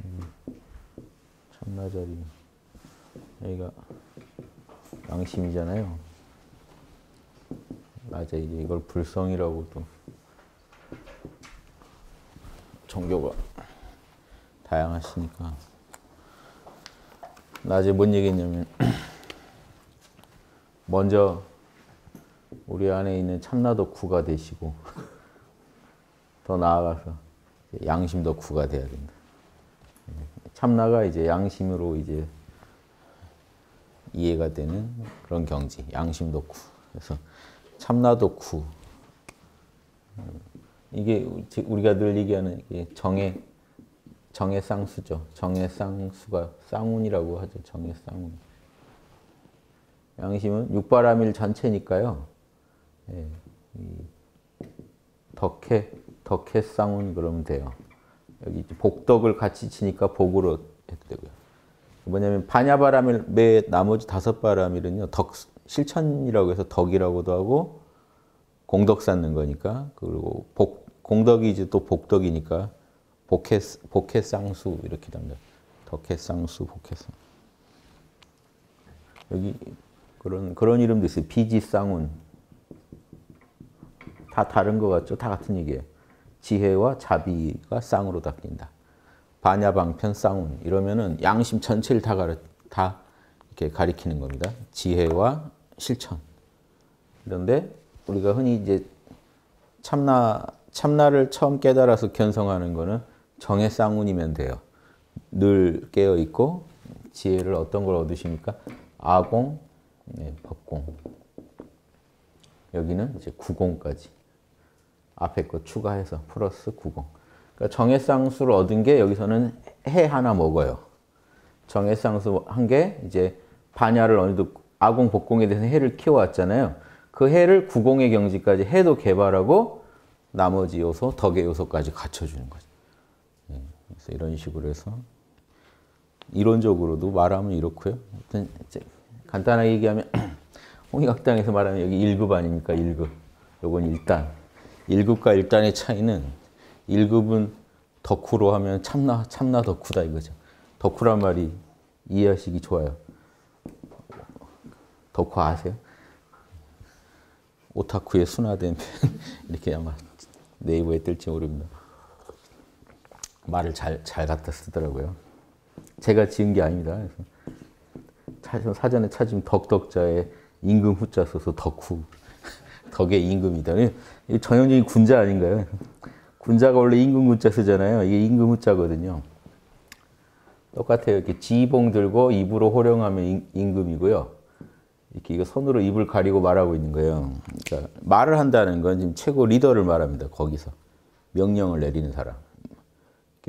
음, 참나자리 여기가 양심이잖아요. 맞아 이제 이걸 불성이라고 또 종교가 다양하시니까 낮에 뭔 얘기했냐면 먼저 우리 안에 있는 참나도후가 되시고 더 나아가서 양심도후가 돼야 된다. 참나가 이제 양심으로 이제 이해가 되는 그런 경지, 양심덕후. 그래서 참나덕후. 이게 우리가 늘 얘기하는 정의 정의 쌍수죠. 정의 쌍수가 쌍운이라고 하죠. 정의 쌍운. 양심은 육바라밀 전체니까요. 예, 덕해 덕해 쌍운 그러면 돼요. 여기 복덕을 같이 치니까 복으로 해도 되고요. 뭐냐면 반야바람의 나머지 다섯 바람일은요 덕 실천이라고 해서 덕이라고도 하고 공덕 쌓는 거니까 그리고 복 공덕이 이제 또 복덕이니까 복해 복해 쌍수 이렇게 됩니다. 덕해 쌍수 복해 쌍 여기 그런 그런 이름도 있어요. 비지 쌍운 다 다른 것 같죠? 다 같은 얘기예요. 지혜와 자비가 쌍으로 닦인다. 반야방편 쌍운 이러면은 양심 전체를 다, 가르, 다 이렇게 가리키는 겁니다. 지혜와 실천. 그런데 우리가 흔히 이제 참나 참나를 처음 깨달아서 견성하는 거는 정의 쌍운이면 돼요. 늘 깨어 있고 지혜를 어떤 걸 얻으십니까? 아공, 네, 법공. 여기는 이제 구공까지. 앞에 거 추가해서 플러스 90. 그러니까 정해쌍수를 얻은 게 여기서는 해 하나 먹어요. 정해쌍수 한게 이제 반야를 어느 정도 아공 복공에 대해서 해를 키워왔잖아요. 그 해를 구공의 경지까지 해도 개발하고 나머지 요소, 덕의 요소까지 갖춰주는 거죠. 예, 그래서 이런 식으로 해서 이론적으로도 말하면 이렇고요. 하여튼 간단하게 얘기하면 홍익학당에서 말하면 여기 1급 아닙니까? 1급. 요건 일단 1급과 1단의 차이는 1급은 덕후로 하면 참나 참나 덕후다 이거죠. 덕후란 말이 이해하시기 좋아요. 덕후 아세요? 오타쿠에 순화된 편 이렇게 아마 네이버에 뜰지 모릅니다. 말을 잘, 잘 갖다 쓰더라고요. 제가 지은 게 아닙니다. 그래서 사전에 찾으면 덕덕자에 임금 후자 써서 덕후, 덕의 임금이다. 이 전형적인 군자 아닌가요? 군자가 원래 임금군자 쓰잖아요. 이게 임금군자거든요. 똑같아요. 이렇게 지봉 들고 입으로 호령하면 임금이고요. 이렇게 이거 손으로 입을 가리고 말하고 있는 거예요. 그러니까 말을 한다는 건 지금 최고 리더를 말합니다. 거기서 명령을 내리는 사람.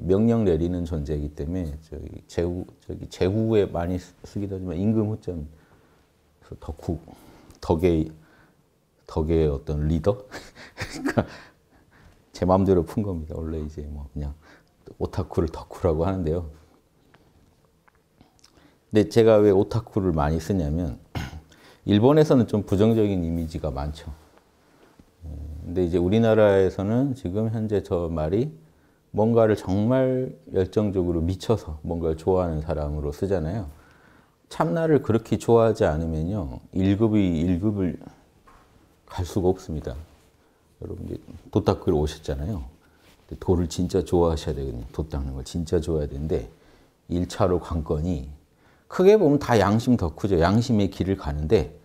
명령 내리는 존재이기 때문에 저기 제후 저기 제후에 많이 쓰기도 하지만 임금 후점 덕후 덕의 덕의 어떤 리더? 그러니까 제 마음대로 푼 겁니다. 원래 이제 뭐 그냥 오타쿠를 덕후라고 하는데요. 근데 제가 왜 오타쿠를 많이 쓰냐면 일본에서는 좀 부정적인 이미지가 많죠. 근데 이제 우리나라에서는 지금 현재 저 말이 뭔가를 정말 열정적으로 미쳐서 뭔가를 좋아하는 사람으로 쓰잖아요. 참나를 그렇게 좋아하지 않으면요. 1급이 1급을 갈 수가 없습니다. 여러분 이제 돛 닦으러 오셨잖아요. 돌을 진짜 좋아하셔야 되거든요. 돛 닦는 걸 진짜 좋아야 되는데 1차로 관건이 크게 보면 다 양심 덕후죠. 양심의 길을 가는데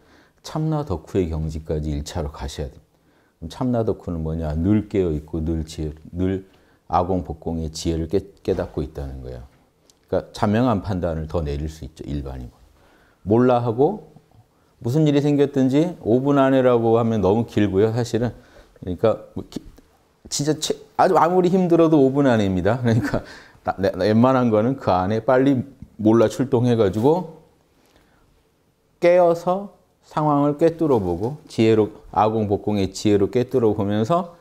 참나 덕후의 경지까지 1차로 가셔야 됩니다. 참나 덕후는 뭐냐? 늘 깨어있고 늘늘 아공, 복공의 지혜를 깨, 닫고 있다는 거예요. 그러니까 자명한 판단을 더 내릴 수 있죠. 일반인으 몰라 하고 무슨 일이 생겼든지 5분 안에라고 하면 너무 길고요, 사실은. 그러니까 뭐 진짜 최, 아주 아무리 힘들어도 5분 안입니다 그러니까 나, 나, 나 웬만한 거는 그 안에 빨리 몰라 출동해가지고 깨어서 상황을 꿰뚫어 보고 지혜로 아공 복공의 지혜로 꿰뚫어 보면서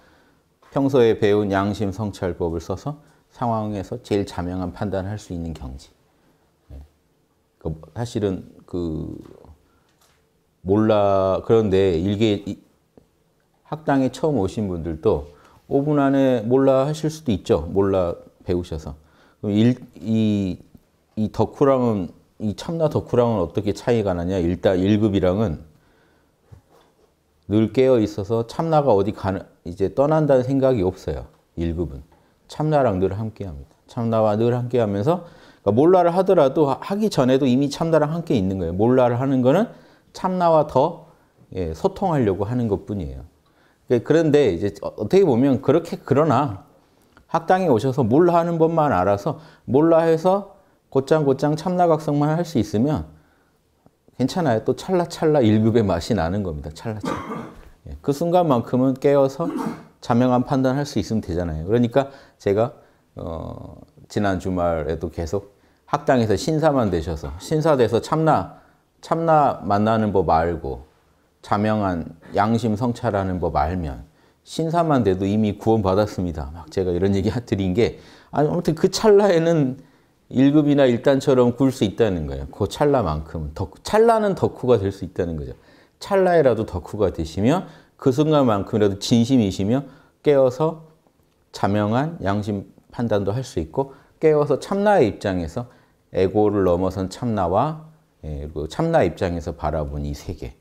평소에 배운 양심 성찰법을 써서 상황에서 제일 자명한 판단을 할 수 있는 경지. 네. 그 뭐, 사실은 그 몰라 그런데 일개 학당에 처음 오신 분들도 5분 안에 몰라 하실 수도 있죠. 몰라 배우셔서. 그럼 일, 이, 이 덕후랑은 이 참나 덕후랑은 어떻게 차이가 나냐? 일단 1급이랑은 늘 깨어 있어서 참나가 어디 가는 이제 떠난다는 생각이 없어요. 1급은 참나랑 늘 함께합니다. 참나와 늘 함께하면서 그러니까 몰라를 하더라도 하기 전에도 이미 참나랑 함께 있는 거예요. 몰라를 하는 거는 참나와 더 예, 소통하려고 하는 것 뿐이에요. 그, 그런데 이제 어, 어떻게 보면 그렇게 그러나 학당에 오셔서 몰라 하는 법만 알아서 몰라 해서 곧장곧장 참나각성만 할 수 있으면 괜찮아요. 또 찰나찰나 1급의 맛이 나는 겁니다. 찰나찰나. 예, 그 순간만큼은 깨어서 자명한 판단할 수 있으면 되잖아요. 그러니까 제가 어, 지난 주말에도 계속 학당에서 신사만 되셔서 신사돼서 참나 참나 만나는 법 알고 자명한 양심 성찰하는 법 알면 신사만 돼도 이미 구원받았습니다. 막 제가 이런 얘기 드린 게 아무튼 그 찰나에는 1급이나 1단처럼 굴 수 있다는 거예요. 그 찰나만큼. 덕, 찰나는 덕후가 될 수 있다는 거죠. 찰나에라도 덕후가 되시면 그 순간만큼이라도 진심이시며 깨어서 자명한 양심 판단도 할 수 있고 깨어서 참나의 입장에서 에고를 넘어선 참나와 예, 그리고 참나 입장에서 바라본 이 세계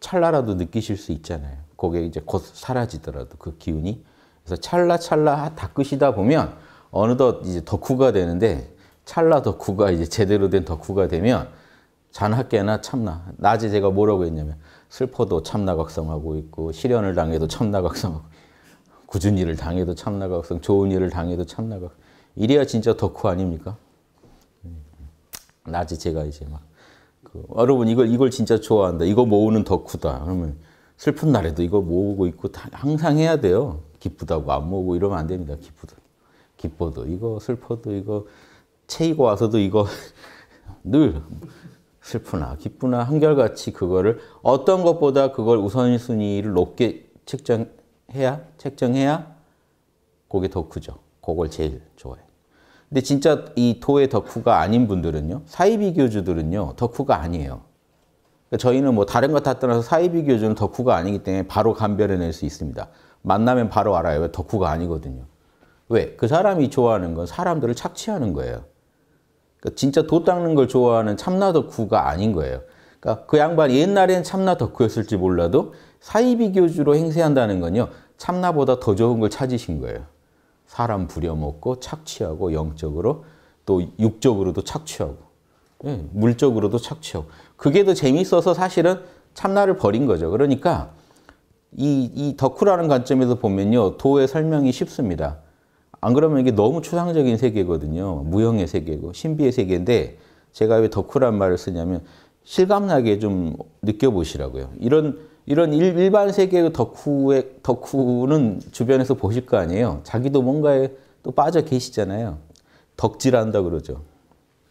찰나라도 느끼실 수 있잖아요. 그게 이제 곧 사라지더라도 그 기운이 그래서 찰나 찰나 닦으시다 보면 어느덧 이제 덕후가 되는데 찰나 덕후가 이제 제대로 된 덕후가 되면 잔학계나 참나 낮에 제가 뭐라고 했냐면 슬퍼도 참나각성하고 있고 시련을 당해도 참나각성하고 굳은 일을 당해도 참나각성 좋은 일을 당해도 참나각성 이래야 진짜 덕후 아닙니까? 음, 낮에 제가 이제 막 그, 여러분 이걸 이걸 진짜 좋아한다. 이거 모으는 덕후다. 그러면 슬픈 날에도 이거 모으고 있고 다, 항상 해야 돼요. 기쁘다고 안 모으고 이러면 안 됩니다. 기쁘도 기뻐도 이거 슬퍼도 이거 채이고 와서도 이거 늘 슬프나 기쁘나 한결같이 그거를 어떤 것보다 그걸 우선순위를 높게 책정해야 책정해야 그게 더 크죠. 그걸 제일 좋아해. 근데 진짜 이 도의 덕후가 아닌 분들은요. 사이비 교주들은요. 덕후가 아니에요. 그러니까 저희는 뭐 다른 것 다 떠나서 사이비 교주는 덕후가 아니기 때문에 바로 감별해낼 수 있습니다. 만나면 바로 알아요. 왜 덕후가 아니거든요. 왜? 그 사람이 좋아하는 건 사람들을 착취하는 거예요. 그러니까 진짜 도 닦는 걸 좋아하는 참나 덕후가 아닌 거예요. 그러니까 그 양반 옛날엔 참나 덕후였을지 몰라도 사이비 교주로 행세한다는 건요. 참나보다 더 좋은 걸 찾으신 거예요. 사람 부려먹고 착취하고 영적으로 또 육적으로도 착취하고 예, 물적으로도 착취하고 그게 더 재미있어서 사실은 참나를 버린 거죠. 그러니까 이, 이 덕후라는 관점에서 보면요. 도의 설명이 쉽습니다. 안 그러면 이게 너무 추상적인 세계거든요. 무형의 세계고 신비의 세계인데 제가 왜 덕후란 말을 쓰냐면 실감나게 좀 느껴보시라고요. 이런 이런 일, 반 세계의 덕후의, 덕후는 주변에서 보실 거 아니에요. 자기도 뭔가에 또 빠져 계시잖아요. 덕질한다 그러죠.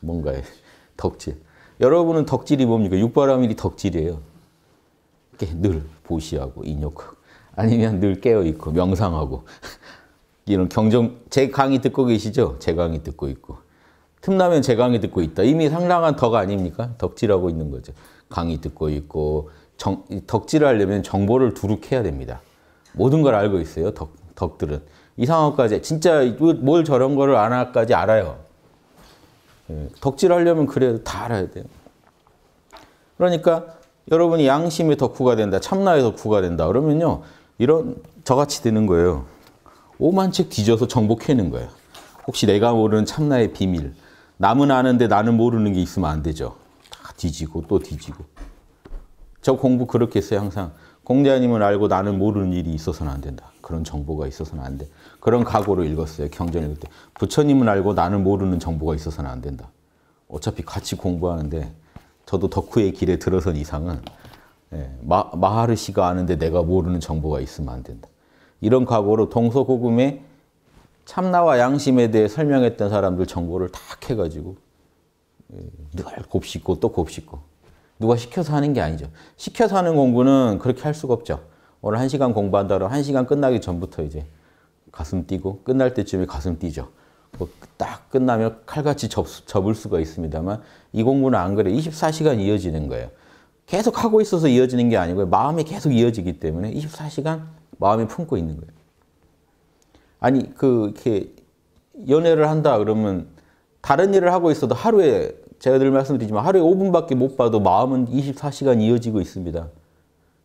뭔가에. 덕질. 여러분은 덕질이 뭡니까? 육바라밀이 덕질이에요. 늘 보시하고 인욕하고 아니면 늘 깨어있고 명상하고 이런 경정 제 강의 듣고 계시죠? 제 강의 듣고 있고 틈나면 제 강의 듣고 있다. 이미 상당한 덕 아닙니까? 덕질하고 있는 거죠. 강의 듣고 있고 정, 덕질을 하려면 정보를 두룩해야 됩니다. 모든 걸 알고 있어요. 덕, 덕들은. 이 상황까지 진짜 뭐, 뭘 저런 거를 안할까지 알아요. 예, 덕질 하려면 그래도 다 알아야 돼요. 그러니까 여러분이 양심의 덕후가 된다. 참나의 덕후가 된다. 그러면요. 이런 저같이 되는 거예요. 오만책 뒤져서 정복해는 거예요. 혹시 내가 모르는 참나의 비밀. 남은 아는데 나는 모르는 게 있으면 안 되죠. 다 뒤지고 또 뒤지고. 저 공부 그렇게 했어요 항상. 공자님을 알고 나는 모르는 일이 있어서는 안 된다. 그런 정보가 있어서는 안 돼. 그런 각오로 읽었어요. 경전 읽을 때. 부처님은 알고 나는 모르는 정보가 있어서는 안 된다. 어차피 같이 공부하는데 저도 덕후의 길에 들어선 이상은 예, 마, 마하르시가 아는데 내가 모르는 정보가 있으면 안 된다. 이런 각오로 동서고금에 참나와 양심에 대해 설명했던 사람들 정보를 다 캐가지고 예, 늘 곱씹고 또 곱씹고 누가 시켜서 하는 게 아니죠. 시켜서 하는 공부는 그렇게 할 수가 없죠. 오늘 1시간 공부한다고 1시간 끝나기 전부터 이제 가슴 뛰고 끝날 때쯤에 가슴 뛰죠. 뭐딱 끝나면 칼같이 접, 접을 수가 있습니다만 이 공부는 안 그래요. 24시간 이어지는 거예요. 계속 하고 있어서 이어지는 게 아니고요. 마음이 계속 이어지기 때문에 24시간 마음이 품고 있는 거예요. 아니 그 이렇게 연애를 한다 그러면 다른 일을 하고 있어도 하루에 제가 늘 말씀드리지만 하루에 5분밖에 못 봐도 마음은 24시간 이어지고 있습니다.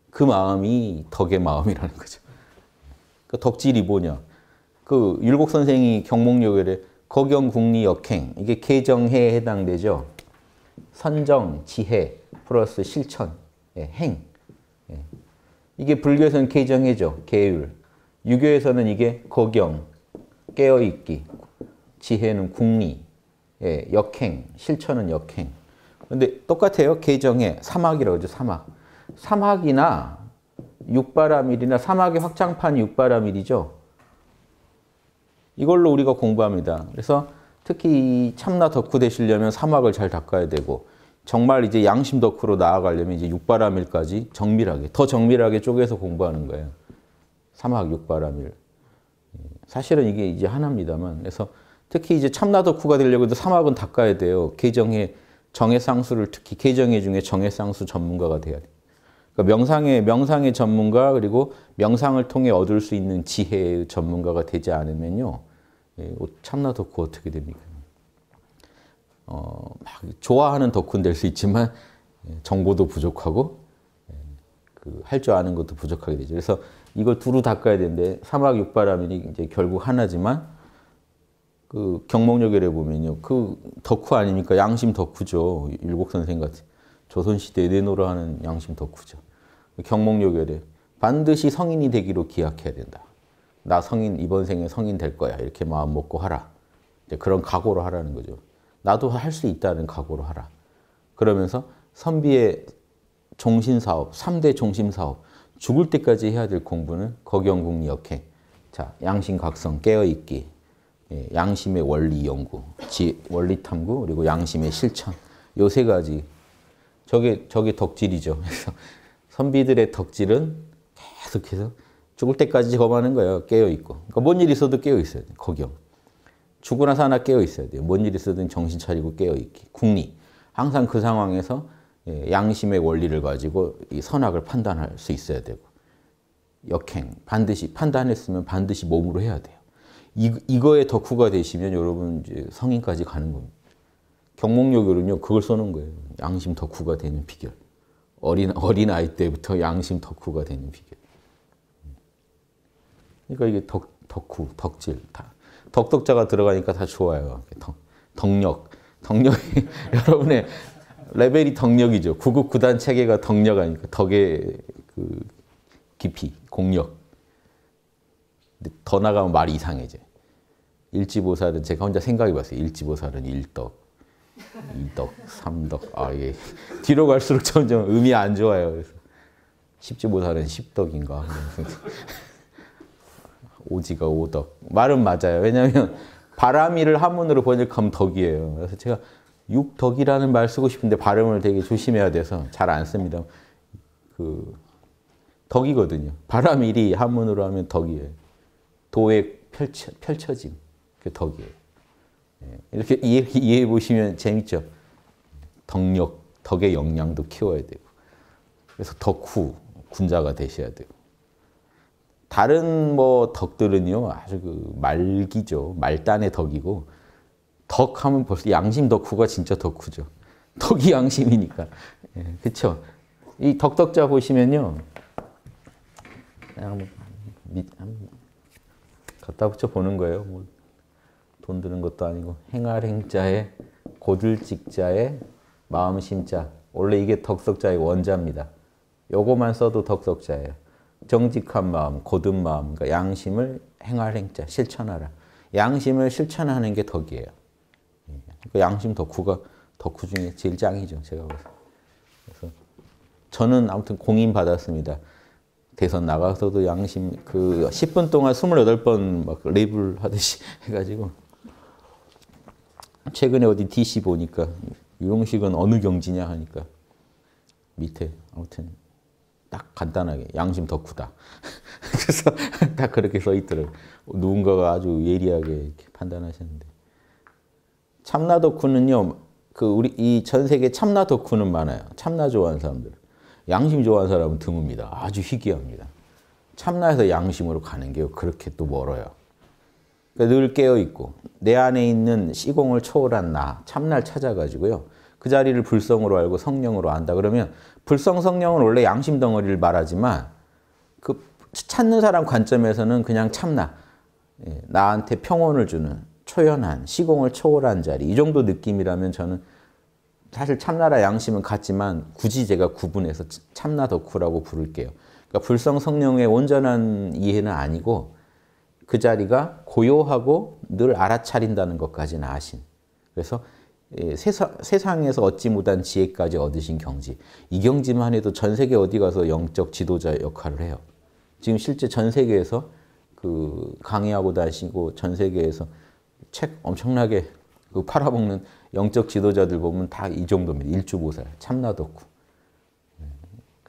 그 마음이 덕의 마음이라는 거죠. 그 덕질이 뭐냐. 그 율곡 선생이 경목요에 거경국리 역행 이게 개정해에 해당되죠. 선정, 지혜 플러스 실천, 예, 행. 예. 이게 불교에서는 개정해죠. 계율. 유교에서는 이게 거경, 깨어있기, 지혜는 국리, 예, 역행, 실천은 역행. 근데 똑같아요. 계정에 사막이라고 하죠. 사막. 사막이나 육바라밀이나 사막의 확장판이 육바라밀이죠. 이걸로 우리가 공부합니다. 그래서 특히 참나 덕후 되시려면 사막을 잘 닦아야 되고 정말 이제 양심 덕후로 나아가려면 이제 육바라밀까지 정밀하게, 더 정밀하게 쪼개서 공부하는 거예요. 사막 육바라밀. 예, 사실은 이게 이제 하나입니다만. 그래서 특히 이제 참나덕후가 되려고 해도 사막은 닦아야 돼요. 개정해 정해상수를 특히 개정해 중에 정해상수 전문가가 돼야 돼. 그러니까 명상의 명상의 전문가 그리고 명상을 통해 얻을 수 있는 지혜의 전문가가 되지 않으면요 예, 참나 덕후 어떻게 됩니까? 어, 막 좋아하는 덕후는 될 수 있지만 예, 정보도 부족하고 예, 그할 줄 아는 것도 부족하게 되죠. 그래서 이걸 두루 닦아야 되는데 삼학육바라이 이제 결국 하나지만 그 경목여결에 보면요. 그 덕후 아닙니까? 양심 덕후죠. 일곡 선생 같이. 조선시대 내노라 하는 양심 덕후죠. 경목여결에 반드시 성인이 되기로 기약해야 된다. 나 성인, 이번 생에 성인 될 거야. 이렇게 마음 먹고 하라. 그런 각오로 하라는 거죠. 나도 할 수 있다는 각오로 하라. 그러면서 선비의 종신사업, 3대 종심사업, 죽을 때까지 해야 될 공부는 거경궁 역행, 자 양심각성, 깨어있기, 예, 양심의 원리 연구, 지, 원리 탐구, 그리고 양심의 실천. 요 세 가지. 저게, 저게 덕질이죠. 그래서 선비들의 덕질은 계속해서 죽을 때까지 저거 는 거예요. 깨어있고. 그러니까 뭔 일 있어도 깨어있어야 돼. 거경. 죽고 나서 나 깨어있어야 돼요. 뭔 일 있어든 정신 차리고 깨어있기. 국리. 항상 그 상황에서 예, 양심의 원리를 가지고 선악을 판단할 수 있어야 되고. 역행. 반드시, 판단했으면 반드시 몸으로 해야 돼요. 이, 이거에 덕후가 되시면 여러분 이제 성인까지 가는 겁니다. 경목요결은요 그걸 써는 거예요. 양심 덕후가 되는 비결. 어린 어린 아이 때부터 양심 덕후가 되는 비결. 그러니까 이게 덕 덕후 덕질 다 덕덕자가 들어가니까 다 좋아요. 덕 덕력 덕력이 여러분의 레벨이 덕력이죠. 구급 구단 체계가 덕력 아니까 덕의 그 깊이 공력. 더 나가면 말이 이상해져. 일지보살은 제가 혼자 생각해봤어요. 일지보살은 일덕, 이덕, 삼덕. 아 예. 뒤로 갈수록 점점 음이 안 좋아요. 그래서 십지보살은 십덕인가. 오지가 오덕. 말은 맞아요. 왜냐하면 바람이를 한문으로 번역하면 덕이에요. 그래서 제가 육덕이라는 말 쓰고 싶은데 발음을 되게 조심해야 돼서 잘 안 씁니다. 그 덕이거든요. 바람일이 한문으로 하면 덕이에요. 도의 펼쳐, 펼쳐짐, 그 덕이에요. 예, 이렇게 이해, 이해해 보시면 재밌죠? 덕력, 덕의 역량도 키워야 되고. 그래서 덕후, 군자가 되셔야 되고. 다른 뭐 덕들은요, 아주 그 말기죠. 말단의 덕이고, 덕 하면 벌써 양심 덕후가 진짜 덕후죠. 덕이 양심이니까. 예, 그쵸? 이 덕덕자 보시면요. 갖다 붙여 보는 거예요. 뭐돈 드는 것도 아니고 행할 행자에 고들직자에 마음심자 원래 이게 덕석자의 원자입니다. 요거만 써도 덕석자예요. 정직한 마음, 고든 마음, 그러니까 양심을 행할 행자, 실천하라. 양심을 실천하는 게 덕이에요. 그 양심 덕후가 덕후 중에 제일 짱이죠. 제가 그래서 저는 아무튼 공인 받았습니다. 대선 나가서도 양심 그 10분 동안 28번 막 랩을 하듯이 해가지고 최근에 어디 DC 보니까 유용식은 어느 경지냐 하니까 밑에 아무튼 딱 간단하게 양심 덕후다. 그래서 딱 그렇게 써 있더라고. 누군가가 아주 예리하게 판단하셨는데 참나 덕후는요. 그 우리 이 전 세계 참나 덕후는 많아요. 참나 좋아하는 사람들. 양심 좋아하는 사람은 드뭅니다. 아주 희귀합니다. 참나에서 양심으로 가는 게 그렇게 또 멀어요. 그러니까 늘 깨어있고 내 안에 있는 시공을 초월한 나, 참나 찾아가지고요. 그 자리를 불성으로 알고 성령으로 안다. 그러면 불성 성령은 원래 양심 덩어리를 말하지만 그 찾는 사람 관점에서는 그냥 참나, 예, 나한테 평온을 주는 초연한, 시공을 초월한 자리 이 정도 느낌이라면 저는 사실 참나라 양심은 같지만 굳이 제가 구분해서 참나 덕후라고 부를게요. 그러니까 불성 성령의 온전한 이해는 아니고 그 자리가 고요하고 늘 알아차린다는 것까지는 아신. 그래서 예, 세상, 세상에서 얻지 못한 지혜까지 얻으신 경지. 이 경지만 해도 전 세계 어디 가서 영적 지도자 역할을 해요. 지금 실제 전 세계에서 그 강의하고 다니시고 전 세계에서 책 엄청나게 그 팔아먹는 영적 지도자들 보면 다 이 정도입니다. 일주보살, 참나덕후. 네.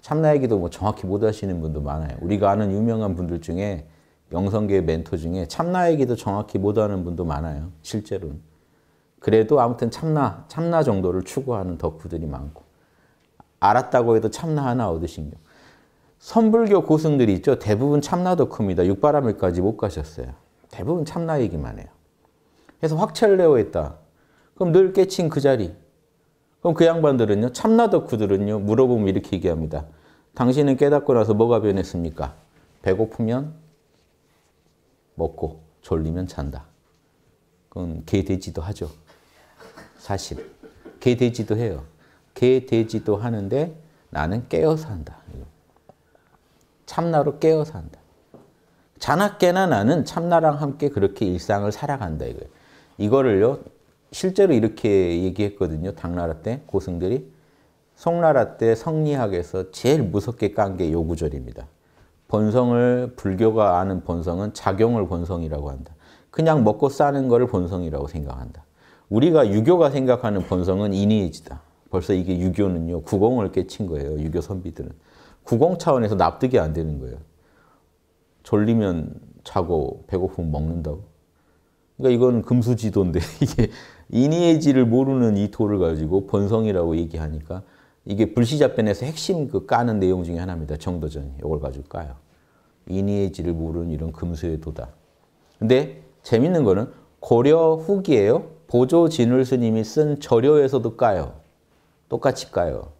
참나 얘기도 뭐 정확히 못 하시는 분도 많아요. 우리가 아는 유명한 분들 중에 영성계 멘토 중에 참나 얘기도 정확히 못 하는 분도 많아요. 실제로는. 그래도 아무튼 참나, 참나 정도를 추구하는 덕후들이 많고 알았다고 해도 참나 하나 얻으신 경 선불교 고승들이 있죠. 대부분 참나 덕후입니다. 육바라밀까지 못 가셨어요. 대부분 참나 얘기만 해요. 그래서 확철내오했다. 그럼 늘 깨친 그 자리. 그럼 그 양반들은요, 참나 덕후들은요, 물어보면 이렇게 얘기합니다. 당신은 깨닫고 나서 뭐가 변했습니까? 배고프면 먹고 졸리면 잔다. 그건 개돼지도 하죠. 사실. 개돼지도 해요. 개돼지도 하는데 나는 깨어서 한다. 참나로 깨어서 한다. 자나깨나 나는 참나랑 함께 그렇게 일상을 살아간다 이거예요. 이거를요 실제로 이렇게 얘기했거든요. 당나라 때 고승들이 송나라 때 성리학에서 제일 무섭게 깐게요 구절입니다. 본성을 불교가 아는 본성은 작용을 본성이라고 한다. 그냥 먹고 싸는 거를 본성이라고 생각한다. 우리가 유교가 생각하는 본성은 인이지다. 벌써 이게 유교는요. 구공을 깨친 거예요. 유교 선비들은. 구공 차원에서 납득이 안 되는 거예요. 졸리면 자고 배고프면 먹는다고. 그러니까 이건 금수지도인데 이게 이니에지를 모르는 이 토를 가지고 번성이라고 얘기하니까 이게 불시자변에서 핵심 그 까는 내용 중에 하나입니다. 정도전이. 걸 가지고 까요. 이니에지를 모르는 이런 금수의 도다. 근데 재밌는 거는 고려 후기에요. 보조 진울 스님이 쓴 절효에서도 까요. 똑같이 까요.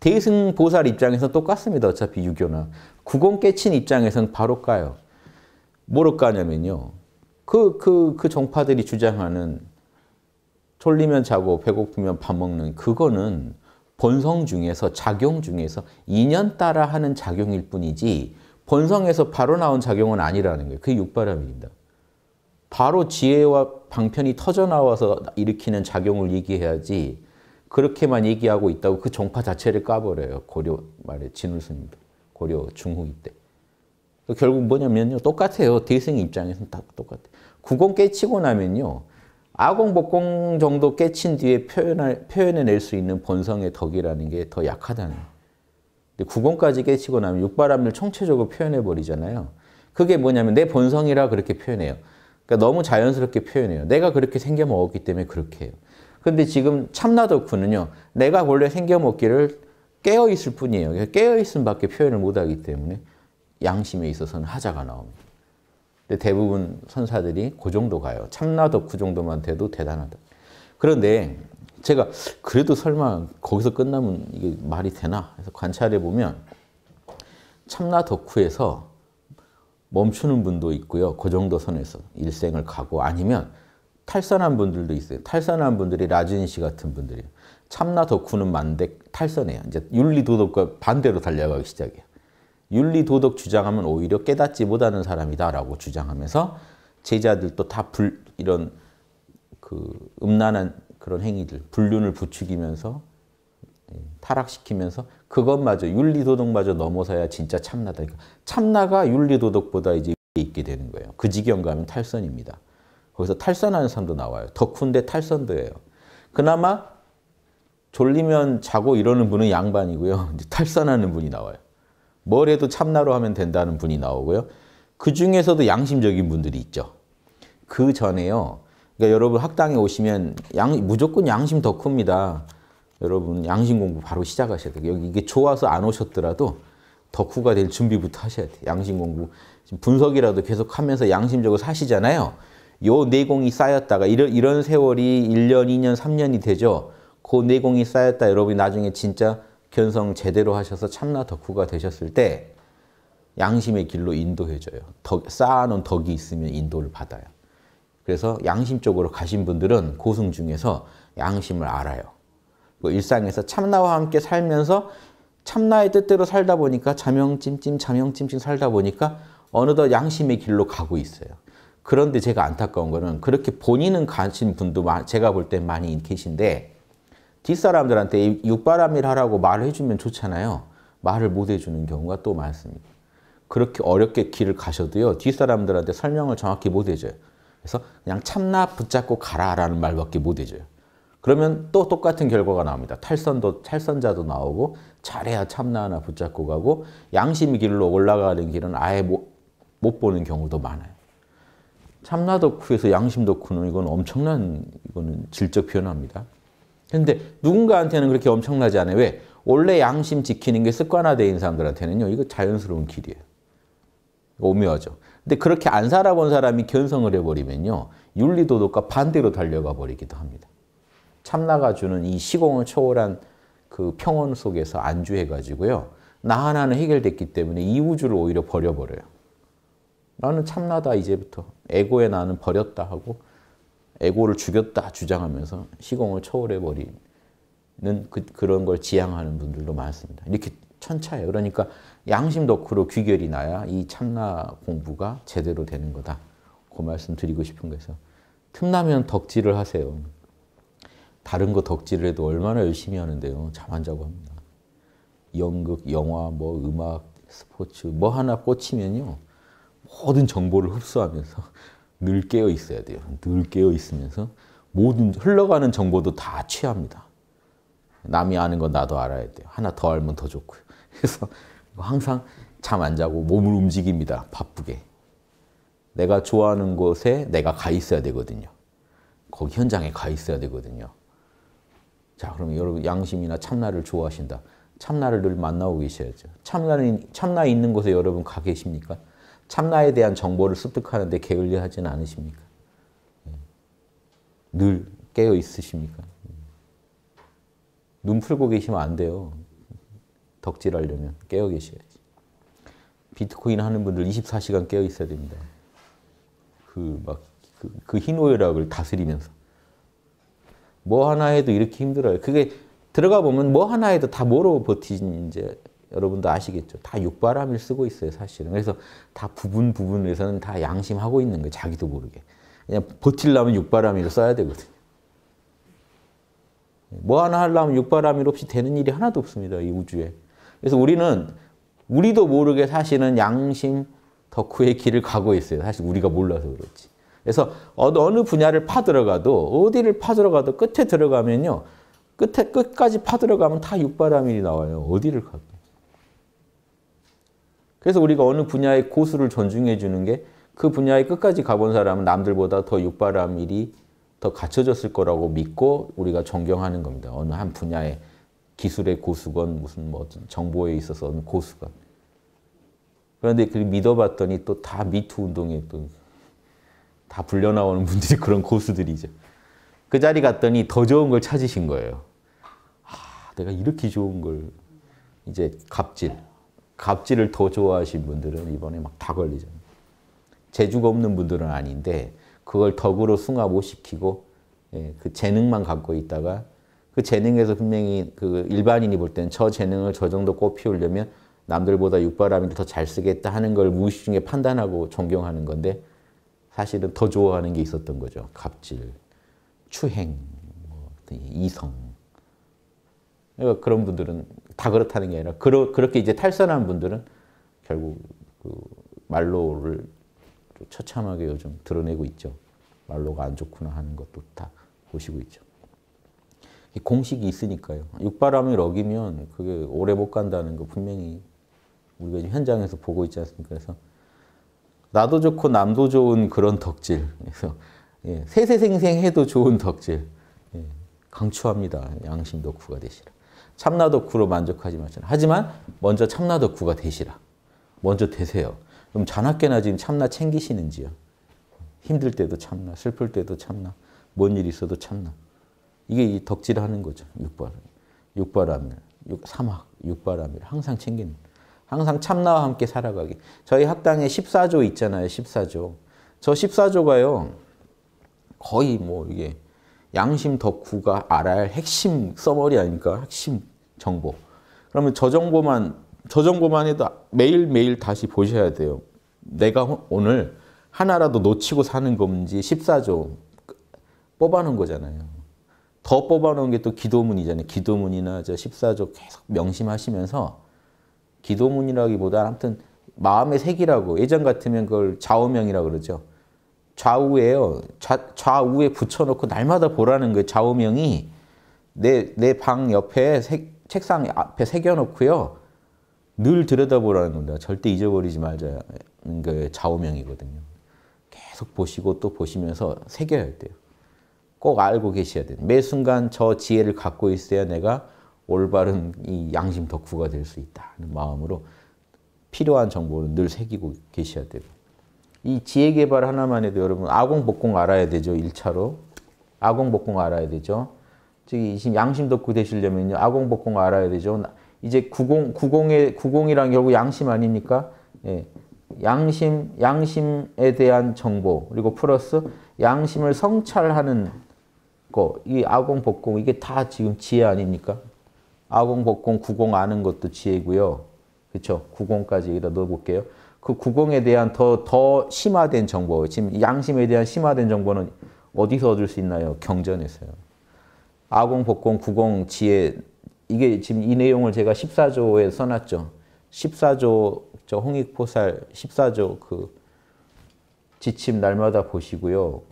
대승 보살 입장에서 똑같습니다. 어차피 유교나. 구공 깨친 입장에서 바로 까요. 뭐로 까냐면요. 그, 그, 그 정파들이 주장하는 졸리면 자고 배고프면 밥 먹는 그거는 본성 중에서 작용 중에서 인연 따라 하는 작용일 뿐이지 본성에서 바로 나온 작용은 아니라는 거예요. 그게 육바람입니다. 바로 지혜와 방편이 터져나와서 일으키는 작용을 얘기해야지 그렇게만 얘기하고 있다고 그종파 자체를 까버려요. 고려 말에 진울스입니다. 고려 중후기 때. 결국 뭐냐면요. 똑같아요. 대승 입장에서는 다 똑같아요. 구공 깨치고 나면요. 아공복공 정도 깨친 뒤에 표현할, 표현해낼 수 있는 본성의 덕이라는 게 더 약하다는 근데 구공까지 깨치고 나면 육바람을 총체적으로 표현해버리잖아요. 그게 뭐냐면 내 본성이라 그렇게 표현해요. 그러니까 너무 자연스럽게 표현해요. 내가 그렇게 생겨먹었기 때문에 그렇게 해요. 근데 지금 참나덕후는요. 내가 원래 생겨먹기를 깨어있을 뿐이에요. 깨어있음 밖에 표현을 못하기 때문에 양심에 있어서는 하자가 나옵니다. 대부분 선사들이 그 정도 가요. 참나 덕후 그 정도만 돼도 대단하다. 그런데 제가 그래도 설마 거기서 끝나면 이게 말이 되나? 해서 관찰해 보면 참나 덕후에서 멈추는 분도 있고요. 그 정도 선에서 일생을 가고 아니면 탈선한 분들도 있어요. 탈선한 분들이 라진 씨 같은 분들이에요. 참나 덕후는 만데 탈선해요. 이제 윤리 도덕과 반대로 달려가기 시작해요. 윤리 도덕 주장하면 오히려 깨닫지 못하는 사람이다라고 주장하면서 제자들도 다 불, 이런 그 음란한 그런 행위들, 불륜을 부추기면서 예, 타락시키면서 그것마저 윤리 도덕마저 넘어서야 진짜 참나다. 그러니까 참나가 윤리 도덕보다 이제 있게 되는 거예요. 그 지경 가면 탈선입니다. 거기서 탈선하는 사람도 나와요. 덕후인데 탈선도 예요 그나마 졸리면 자고 이러는 분은 양반이고요. 탈선하는 분이 나와요. 뭘 해도 참나로 하면 된다는 분이 나오고요. 그 중에서도 양심적인 분들이 있죠. 그 전에요. 그러니까 여러분 학당에 오시면 양, 무조건 양심 덕후입니다. 여러분 양심 공부 바로 시작하셔야 돼요. 여기 이게 좋아서 안 오셨더라도 덕후가 될 준비부터 하셔야 돼요. 양심 공부. 분석이라도 계속 하면서 양심적으로 사시잖아요. 요 내공이 쌓였다가 이런, 이런 세월이 1년, 2년, 3년이 되죠. 그 내공이 쌓였다 여러분이 나중에 진짜 견성 제대로 하셔서 참나 덕후가 되셨을 때 양심의 길로 인도해줘요. 덕, 쌓아놓은 덕이 있으면 인도를 받아요. 그래서 양심 적으로 가신 분들은 고승 중에서 양심을 알아요. 뭐 일상에서 참나와 함께 살면서 참나의 뜻대로 살다 보니까 자명찜찜 자명찜찜 살다 보니까 어느덧 양심의 길로 가고 있어요. 그런데 제가 안타까운 거는 그렇게 본인은 가신 분도 제가 볼 때 많이 계신데 뒷사람들한테 육바람일 하라고 말을 해주면 좋잖아요. 말을 못 해주는 경우가 또 많습니다. 그렇게 어렵게 길을 가셔도요. 뒷사람들한테 설명을 정확히 못 해줘요. 그래서 그냥 참나 붙잡고 가라라는 말밖에 못 해줘요. 그러면 또 똑같은 결과가 나옵니다. 탈선도 탈선자도 나오고 잘해야 참나 하나 붙잡고 가고 양심의 길로 올라가는 길은 아예 못, 못 보는 경우도 많아요. 참나 덕후에서 양심 덕후는 이건 엄청난 이거는 질적 변화입니다. 근데 누군가한테는 그렇게 엄청나지 않아요. 왜? 원래 양심 지키는 게 습관화된 사람들한테는요. 이거 자연스러운 길이에요. 오묘하죠. 근데 그렇게 안 살아본 사람이 견성을 해버리면요. 윤리도덕과 반대로 달려가 버리기도 합니다. 참나가 주는 이 시공을 초월한 그 평온 속에서 안주해가지고요. 나 하나는 해결됐기 때문에 이 우주를 오히려 버려버려요. 나는 참나다 이제부터. 에고의 나는 버렸다 하고 에고를 죽였다 주장하면서 시공을 초월해버리는 그, 그런 걸 지향하는 분들도 많습니다. 이렇게 천차예요. 그러니까 양심 덕후로 귀결이 나야 이 참나 공부가 제대로 되는 거다. 그 말씀 드리고 싶은 거서 틈나면 덕질을 하세요. 다른 거 덕질을 해도 얼마나 열심히 하는데요. 잠 안 자고 합니다. 연극, 영화, 뭐 음악, 스포츠 뭐 하나 꽂히면요. 모든 정보를 흡수하면서 늘 깨어 있어야 돼요. 늘 깨어 있으면서 모든 흘러가는 정보도 다 취합니다. 남이 아는 건 나도 알아야 돼요. 하나 더 알면 더 좋고요. 그래서 항상 잠 안 자고 몸을 움직입니다. 바쁘게. 내가 좋아하는 곳에 내가 가 있어야 되거든요. 거기 현장에 가 있어야 되거든요. 자, 그럼 여러분 양심이나 참나를 좋아하신다. 참나를 늘 만나고 계셔야죠. 참나는 참나 있는 곳에 여러분 가 계십니까? 참나에 대한 정보를 습득하는데 게을리하진 않으십니까? 예. 늘 깨어 있으십니까? 눈 풀고 계시면 안 돼요. 덕질하려면 깨어 계셔야지. 비트코인 하는 분들 24시간 깨어 있어야 됩니다. 그 막 그, 그 희노애락을 다스리면서 뭐 하나 해도 이렇게 힘들어요. 그게 들어가 보면 뭐 하나 해도 다 뭐로 버티지 여러분도 아시겠죠. 다 육바람일 쓰고 있어요, 사실은. 그래서 다 부분 부분에서는 다 양심하고 있는 거예요, 자기도 모르게. 그냥 버틸라면 육바람일 써야 되거든요. 뭐 하나 하려면 육바람일 없이 되는 일이 하나도 없습니다, 이 우주에. 그래서 우리는 우리도 모르게 사실은 양심 덕후의 길을 가고 있어요. 사실 우리가 몰라서 그렇지. 그래서 어느 분야를 파들어가도 어디를 파들어가도 끝에 들어가면요. 끝에 끝까지 파들어가면 다육바람이 나와요. 어디를 가도. 그래서 우리가 어느 분야의 고수를 존중해 주는 게 그분야에 끝까지 가본 사람은 남들보다 더 육바람 일이 더 갖춰졌을 거라고 믿고 우리가 존경하는 겁니다. 어느 한 분야의 기술의 고수건 무슨 뭐 정보에 있어서 고수건. 그런데 그 믿어봤더니 또 다 미투 운동에 또 다 불려나오는 분들이 그런 고수들이죠. 그 자리 갔더니 더 좋은 걸 찾으신 거예요. 아, 내가 이렇게 좋은 걸 이제 갑질. 갑질을 더 좋아하신 분들은 이번에 막 다 걸리잖아요. 재주가 없는 분들은 아닌데 그걸 덕으로 승화 못 시키고 예, 그 재능만 갖고 있다가 그 재능에서 분명히 그 일반인이 볼 때는 저 재능을 저 정도 꽃피우려면 남들보다 육바람이를 더잘 쓰겠다 하는 걸 무의식 중에 판단하고 존경하는 건데 사실은 더 좋아하는 게 있었던 거죠. 갑질, 추행, 뭐 이성. 그러니까 그런 분들은 다 그렇다는 게 아니라 그러, 그렇게 이제 탈선한 분들은 결국 그 말로를 처참하게 요즘 드러내고 있죠. 말로가 안 좋구나 하는 것도 다 보시고 있죠. 공식이 있으니까요. 육바람을 어기면 그게 오래 못 간다는 거 분명히 우리가 지금 현장에서 보고 있지 않습니까? 그래서 나도 좋고 남도 좋은 그런 덕질. 그래서 예, 세세생생해도 좋은 덕질. 예, 강추합니다. 양심 덕후가 되시라. 참나도구로 만족하지 마시라. 하지만 먼저 참나덕후가 되시라. 먼저 되세요. 그럼 잔학계나 지금 참나 챙기시는지요? 힘들 때도 참나, 슬플 때도 참나, 뭔 일 있어도 참나. 이게 덕질하는 거죠. 육바 육바람일, 육, 삼학, 육바람일 항상 챙기는. 항상 참나와 함께 살아가기. 저희 학당에 14조 있잖아요. 14조. 저 14조가요. 거의 뭐 이게 양심 덕후가 알아야 할 핵심 써머리 아닙니까? 핵심 정보. 그러면 저 정보만 저 정보만 해도 매일매일 다시 보셔야 돼요. 내가 오늘 하나라도 놓치고 사는 건지 14조 뽑아놓은 거잖아요. 더 뽑아놓은 게 또 기도문이잖아요. 기도문이나 저 14조 계속 명심하시면서 기도문이라기보다 아무튼 마음의 색이라고 예전 같으면 그걸 좌우명이라고 그러죠. 좌우에요. 좌, 우에 붙여놓고 날마다 보라는 거 그 좌우명이 내 내 방 옆에 세, 책상 앞에 새겨놓고요. 늘 들여다보라는 겁니다. 절대 잊어버리지 말자. 그 좌우명이거든요. 계속 보시고 또 보시면서 새겨야 돼요. 꼭 알고 계셔야 돼요. 매 순간 저 지혜를 갖고 있어야 내가 올바른 이 양심 덕후가 될 수 있다는 마음으로 필요한 정보를 늘 새기고 계셔야 되고 이 지혜개발 하나만 해도 여러분 아공복공 알아야 되죠. 1차로. 아공복공 알아야 되죠. 저기 지금 양심덕구 되시려면요. 아공복공 알아야 되죠. 이제 90, 90에, 90이란 결국 양심 아닙니까? 예. 양심, 양심에 대한 정보, 그리고 플러스 양심을 성찰하는 거, 이 아공, 복공, 이게 다 지금 지혜 아닙니까? 아공, 복공, 구공 아는 것도 지혜고요. 그렇죠? 구공까지 여기다 넣어볼게요. 그 구공에 대한 더, 더 심화된 정보, 지금 양심에 대한 심화된 정보는 어디서 얻을 수 있나요? 경전에서요. 아공, 복공, 구공, 지혜, 이게 지금 이 내용을 제가 14조에 써놨죠. 14조, 저 홍익포살 14조 그 지침 날마다 보시고요.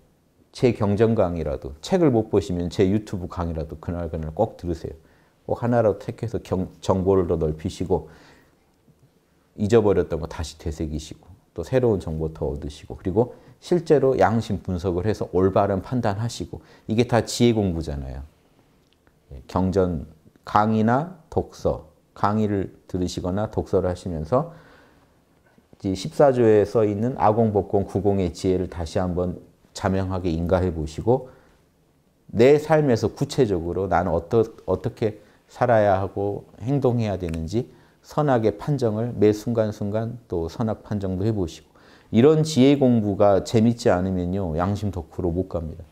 제 경전 강의라도, 책을 못 보시면 제 유튜브 강의라도 그날그날 꼭 들으세요. 꼭 하나라도 택해서 경, 정보를 더 넓히시고 잊어버렸던 거 다시 되새기시고 또 새로운 정보 더 얻으시고 그리고 실제로 양심 분석을 해서 올바른 판단하시고 이게 다 지혜 공부잖아요. 예, 경전 강의나 독서, 강의를 들으시거나 독서를 하시면서 14조에 써 있는 아공복공 구공의 지혜를 다시 한번 자명하게 인가해 보시고 내 삶에서 구체적으로 나는 어떠, 어떻게 살아야 하고 행동해야 되는지 선악의 판정을 매 순간순간 또 선악 판정도 해보시고 이런 지혜 공부가 재밌지 않으면요. 양심 덕후로 못 갑니다.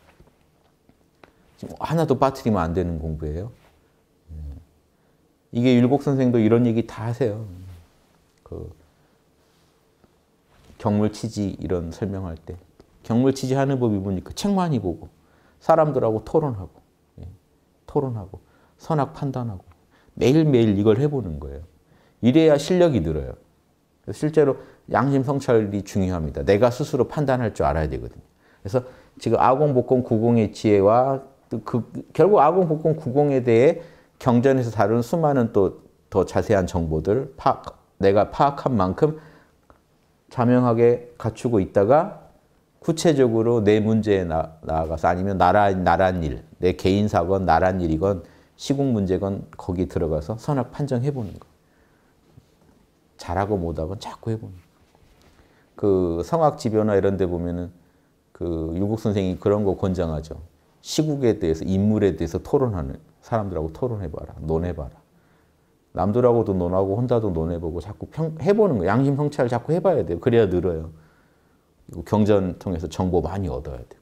하나도 빠뜨리면 안 되는 공부예요. 예. 이게 율곡 선생도 이런 얘기 다 하세요. 그 경물치지 이런 설명할 때 경물치지 하는 법이 보니까 책 많이 보고 사람들하고 토론하고 예. 토론하고 선악 판단하고 매일매일 이걸 해보는 거예요. 이래야 실력이 늘어요. 실제로 양심 성찰이 중요합니다. 내가 스스로 판단할 줄 알아야 되거든요. 그래서 지금 아공복공 구공의 지혜와 그, 결국 아공복공 구공에 대해 경전에서 다룬 수많은 또 더 자세한 정보들 파악, 내가 파악한 만큼 자명하게 갖추고 있다가 구체적으로 내 문제에 나, 아가서 아니면 나라, 나란 일, 내 개인 사건, 나란 일이건 시국 문제건 거기 들어가서 선악 판정해보는 거 잘하고 못하고 자꾸 해봅니다. 그 성악지변화 이런 데 보면은 그 유국 선생이 그런 거 권장하죠. 시국에 대해서 인물에 대해서 토론하는 사람들하고 토론해봐라, 논해봐라. 남들하고도 논하고 혼자도 논해보고 자꾸 평, 해보는 거 양심 성찰 자꾸 해봐야 돼요. 그래야 늘어요. 경전 통해서 정보 많이 얻어야 돼요.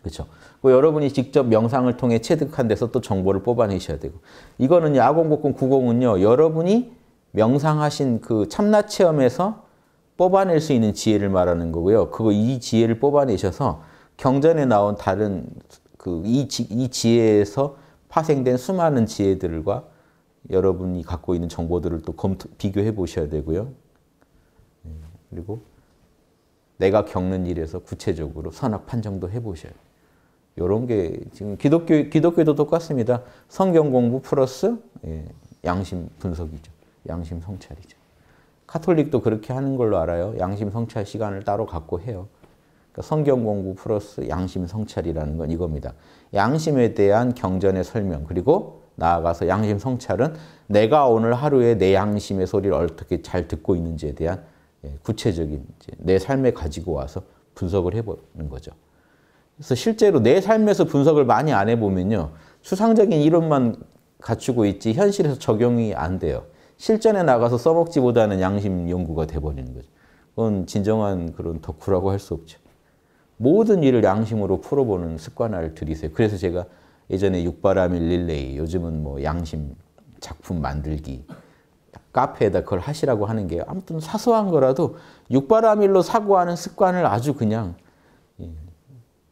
그렇죠. 그 여러분이 직접 명상을 통해 체득한 데서 또 정보를 뽑아내셔야 되고 이거는 야공곡군 구공은요 여러분이 명상하신 그 참나 체험에서 뽑아낼 수 있는 지혜를 말하는 거고요. 그거 이 지혜를 뽑아내셔서 경전에 나온 다른 그이 이 지혜에서 파생된 수많은 지혜들과 여러분이 갖고 있는 정보들을 또 검토, 비교해 보셔야 되고요. 네, 그리고 내가 겪는 일에서 구체적으로 선악 판정도 해보셔요. 야돼요런게 지금 기독교, 기독교도 똑같습니다. 성경 공부 플러스 예, 양심 분석이죠. 양심 성찰이죠. 카톨릭도 그렇게 하는 걸로 알아요. 양심 성찰 시간을 따로 갖고 해요. 그러니까 성경 공부 플러스 양심 성찰이라는 건 이겁니다. 양심에 대한 경전의 설명 그리고 나아가서 양심 성찰은 내가 오늘 하루에 내 양심의 소리를 어떻게 잘 듣고 있는지에 대한 예, 구체적인 내 삶에 가지고 와서 분석을 해보는 거죠. 그래서 실제로 내 삶에서 분석을 많이 안 해보면요. 추상적인 이론만 갖추고 있지 현실에서 적용이 안 돼요. 실전에 나가서 써먹지보다는 양심 연구가 돼버리는 거죠. 그건 진정한 그런 덕후라고 할 수 없죠. 모든 일을 양심으로 풀어보는 습관화를 들이세요. 그래서 제가 예전에 육바람일 릴레이, 요즘은 뭐 양심 작품 만들기, 카페에다 그걸 하시라고 하는 게 아무튼 사소한 거라도 육바라밀로 사고하는 습관을 아주 그냥 예,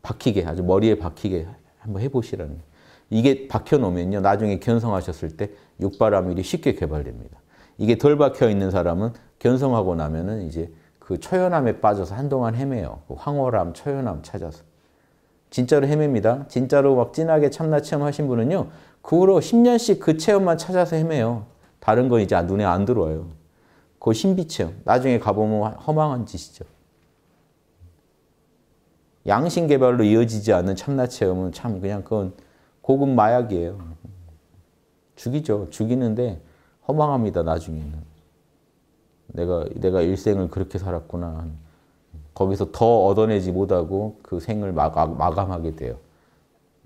박히게 아주 머리에 박히게 한번 해보시라는 이게 박혀놓으면요. 나중에 견성하셨을 때 육바람일이 쉽게 개발됩니다. 이게 덜 박혀 있는 사람은 견성하고 나면은 이제 그 초연함에 빠져서 한동안 헤매요. 그 황홀함, 초연함 찾아서. 진짜로 헤맵니다. 진짜로 막 진하게 참나 체험하신 분은요. 그 후로 10년씩 그 체험만 찾아서 헤매요. 다른 건 이제 눈에 안 들어와요. 그 신비 체험. 나중에 가보면 허망한 짓이죠. 양심 개발로 이어지지 않는 참나 체험은 참 그냥 그건 고급 마약이에요. 죽이죠. 죽이는데 허망합니다. 나중에는. 내가 내가 일생을 그렇게 살았구나. 거기서 더 얻어내지 못하고 그 생을 마가, 마감하게 돼요.